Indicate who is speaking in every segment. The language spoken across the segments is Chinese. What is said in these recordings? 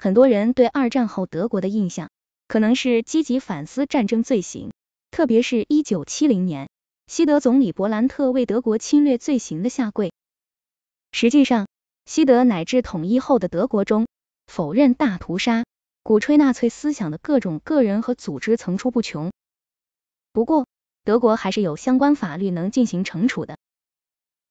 Speaker 1: 很多人对二战后德国的印象，可能是积极反思战争罪行，特别是一九七零年，西德总理勃兰特为德国侵略罪行的下跪。实际上，西德乃至统一后的德国中，否认大屠杀、鼓吹纳粹思想的各种个人和组织层出不穷。不过，德国还是有相关法律能进行惩处的。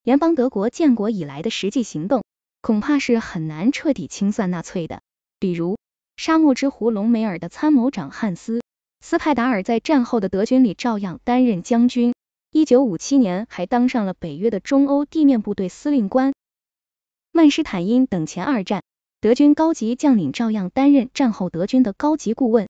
Speaker 1: 联邦德国建国以来的实际行动，恐怕是很难彻底清算纳粹的。比如，沙漠之狐隆美尔的参谋长汉斯·斯派达尔在战后的德军里照样担任将军，1957年还当上了北约的中欧地面部队司令官。曼施坦因等前二战德军高级将领照样担任战后德军的高级顾问。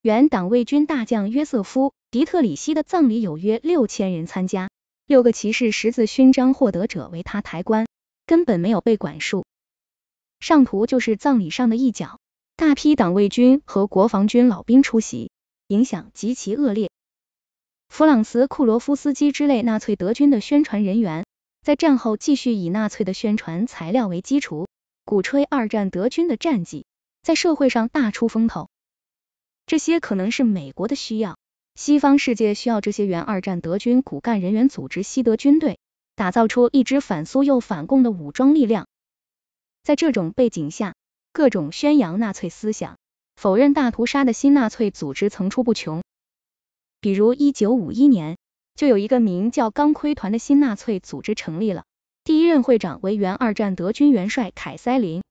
Speaker 1: 原党卫军大将约瑟夫·迪特里希的葬礼有约六千人参加，六个骑士十字勋章获得者为他抬棺，根本没有被管束。上图就是葬礼上的一角，大批党卫军和国防军老兵出席，影响极其恶劣。弗朗茨·库罗夫斯基之类纳粹德军的宣传人员，在战后继续以纳粹的宣传材料为基础，鼓吹二战德军的战绩，在社会上大出风头。这些可能是美国的需要，西方世界需要这些原二战德军骨干人员组织西德军队，打造出一支反苏又反共的武装力量。在这种背景下，各种宣扬纳粹思想、否认大屠杀的新纳粹组织层出不穷。比如，一九五一年就有一个名叫“钢盔团”的新纳粹组织成立了，第一任会长为原二战德军元帅凯塞林。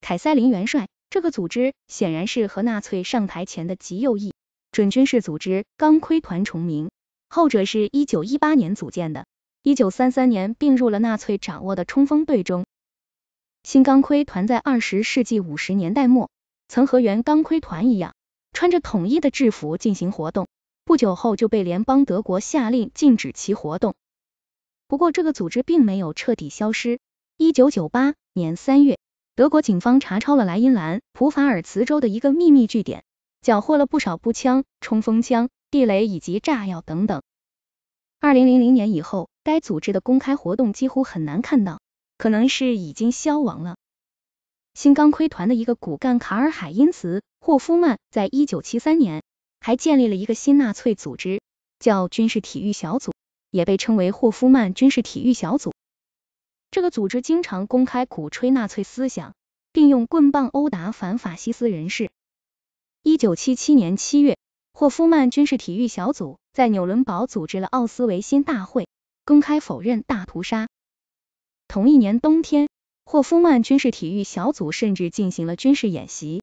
Speaker 1: 凯塞林元帅这个组织显然是和纳粹上台前的极右翼准军事组织“钢盔团”重名，后者是一九一八年组建的，一九三三年并入了纳粹掌握的冲锋队中。新钢盔团在二十世纪五十年代末，曾和原钢盔团一样，穿着统一的制服进行活动。不久后就被联邦德国下令禁止其活动。不过这个组织并没有彻底消失。一九九八年三月，德国警方查抄了莱茵兰普法尔茨州的一个秘密据点，缴获了不少步枪、冲锋枪、地雷以及炸药等等。二零零零年以后，该组织的公开活动几乎很难看到。可能是已经消亡了。新钢盔团的一个骨干卡尔海因茨霍夫曼，在一九七三年还建立了一个新纳粹组织，叫军事体育小组，也被称为霍夫曼军事体育小组。这个组织经常公开鼓吹纳粹思想，并用棍棒殴打反法西斯人士。一九七七年七月，霍夫曼军事体育小组在纽伦堡组织了奥斯维辛大会，公开否认大屠杀。同一年冬天，霍夫曼军事体育小组甚至进行了军事演习。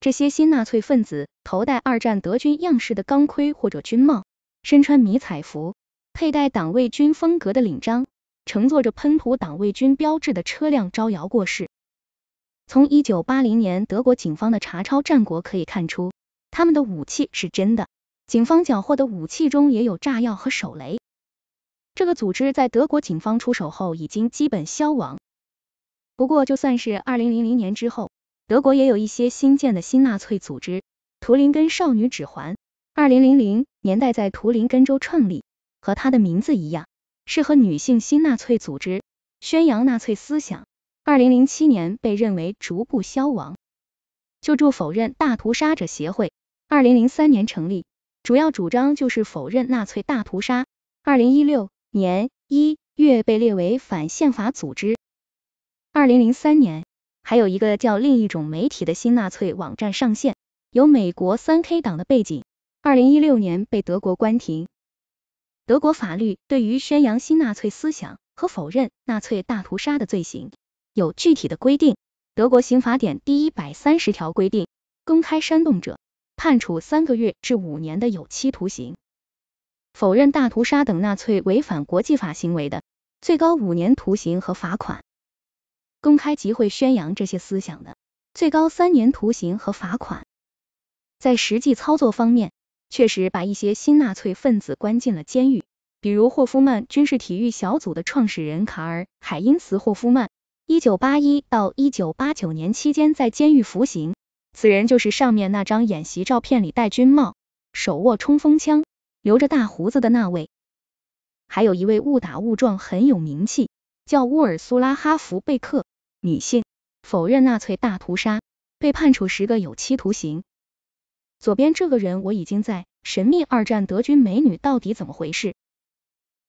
Speaker 1: 这些新纳粹分子头戴二战德军样式的钢盔或者军帽，身穿迷彩服，佩戴党卫军风格的领章，乘坐着喷涂党卫军标志的车辆招摇过市。从1980年德国警方的查抄战果可以看出，他们的武器是真的。警方缴获的武器中也有炸药和手雷。这个组织在德国警方出手后已经基本消亡。不过，就算是二零零零年之后，德国也有一些新建的新纳粹组织。图林根少女指环，二零零零年代在图林根州创立，和它的名字一样，是和女性新纳粹组织宣扬纳粹思想。二零零七年被认为逐步消亡。救助否认大屠杀者协会，二零零三年成立，主要主张就是否认纳粹大屠杀。二零一六年一月被列为反宪法组织。二零零三年，还有一个叫另一种媒体的新纳粹网站上线，有美国三 K 党的背景。二零一六年被德国关停。德国法律对于宣扬新纳粹思想和否认纳粹大屠杀的罪行有具体的规定。德国刑法典第一百三十条规定，公开煽动者判处三个月至五年的有期徒刑。否认大屠杀等纳粹违反国际法行为的，最高五年徒刑和罚款；公开集会宣扬这些思想的，最高三年徒刑和罚款。在实际操作方面，确实把一些新纳粹分子关进了监狱，比如霍夫曼军事体育小组的创始人卡尔·海因茨·霍夫曼，一九八一到一九八九年期间在监狱服刑。此人就是上面那张演习照片里戴军帽、手握冲锋枪。留着大胡子的那位，还有一位误打误撞很有名气，叫乌尔苏拉哈福贝克，女性，否认纳粹大屠杀，被判处十个有期徒刑。左边这个人我已经在《神秘二战德军美女到底怎么回事》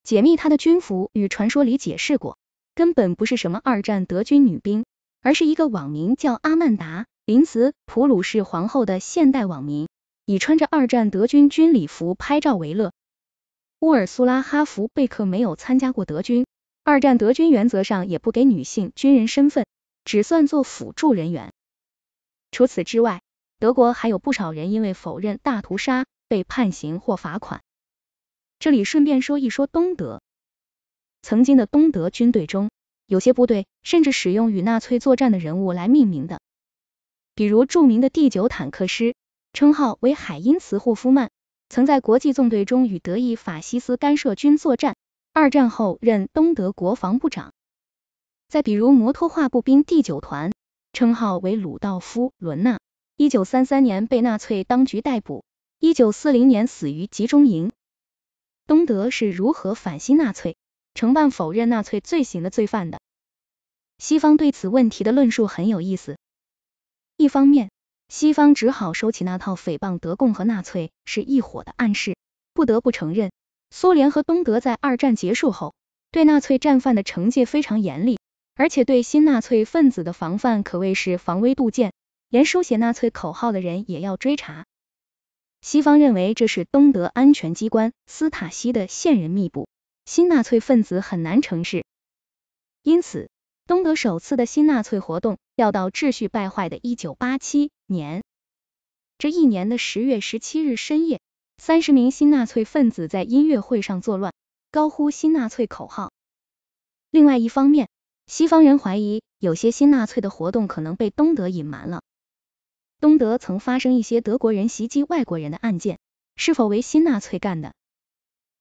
Speaker 1: 解密她的军服与传说里解释过，根本不是什么二战德军女兵，而是一个网名叫阿曼达，林茨普鲁士皇后的现代网名。以穿着二战德军军礼服拍照为乐。乌尔苏拉·哈弗贝克没有参加过德军，二战德军原则上也不给女性军人身份，只算作辅助人员。除此之外，德国还有不少人因为否认大屠杀被判刑或罚款。这里顺便说一说东德。曾经的东德军队中，有些部队甚至使用与纳粹作战的人物来命名的，比如著名的第九坦克师。称号为海因茨霍夫曼，曾在国际纵队中与德意法西斯干涉军作战。二战后任东德国防部长。再比如摩托化步兵第九团，称号为鲁道夫伦纳，一九三三年被纳粹当局逮捕，一九四零年死于集中营。东德是如何反新纳粹、承办否认纳粹罪行的罪犯的？西方对此问题的论述很有意思。一方面，西方只好收起那套诽谤德共和纳粹是一伙的暗示，不得不承认，苏联和东德在二战结束后，对纳粹战犯的惩戒非常严厉，而且对新纳粹分子的防范可谓是防微杜渐，连书写纳粹口号的人也要追查。西方认为这是东德安全机关斯塔西的线人密布，新纳粹分子很难成事，因此东德首次的新纳粹活动。要到秩序败坏的1987年，这一年的10月17日深夜，三十名新纳粹分子在音乐会上作乱，高呼新纳粹口号。另外一方面，西方人怀疑有些新纳粹的活动可能被东德隐瞒了。东德曾发生一些德国人袭击外国人的案件，是否为新纳粹干的？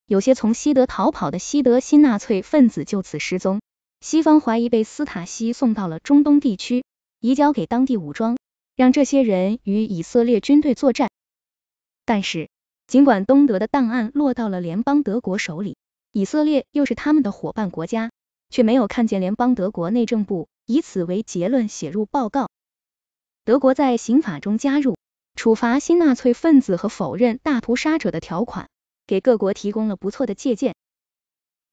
Speaker 1: 有些从西德逃跑的西德新纳粹分子就此失踪。西方怀疑被斯塔西送到了中东地区，移交给当地武装，让这些人与以色列军队作战。但是，尽管东德的档案落到了联邦德国手里，以色列又是他们的伙伴国家，却没有看见联邦德国内政部以此为结论写入报告。德国在刑法中加入处罚新纳粹分子和否认大屠杀者的条款，给各国提供了不错的借鉴。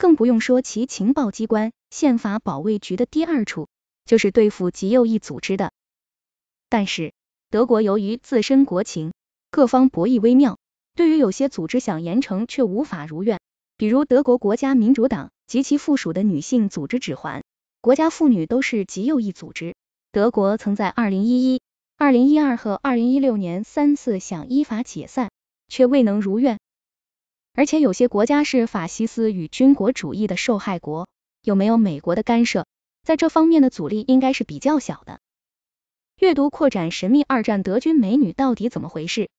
Speaker 1: 更不用说其情报机关宪法保卫局的第二处，就是对付极右翼组织的。但是，德国由于自身国情，各方博弈微妙，对于有些组织想严惩却无法如愿，比如德国国家民主党及其附属的女性组织指环国家妇女都是极右翼组织。德国曾在二零一一、二零一二和二零一六年三次想依法解散，却未能如愿。而且有些国家是法西斯与军国主义的受害国，有没有美国的干涉，在这方面的阻力应该是比较小的。阅读扩展：神秘二战德军美女到底怎么回事？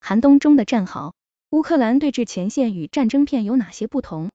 Speaker 1: 寒冬中的战壕，乌克兰对峙前线与战争片有哪些不同？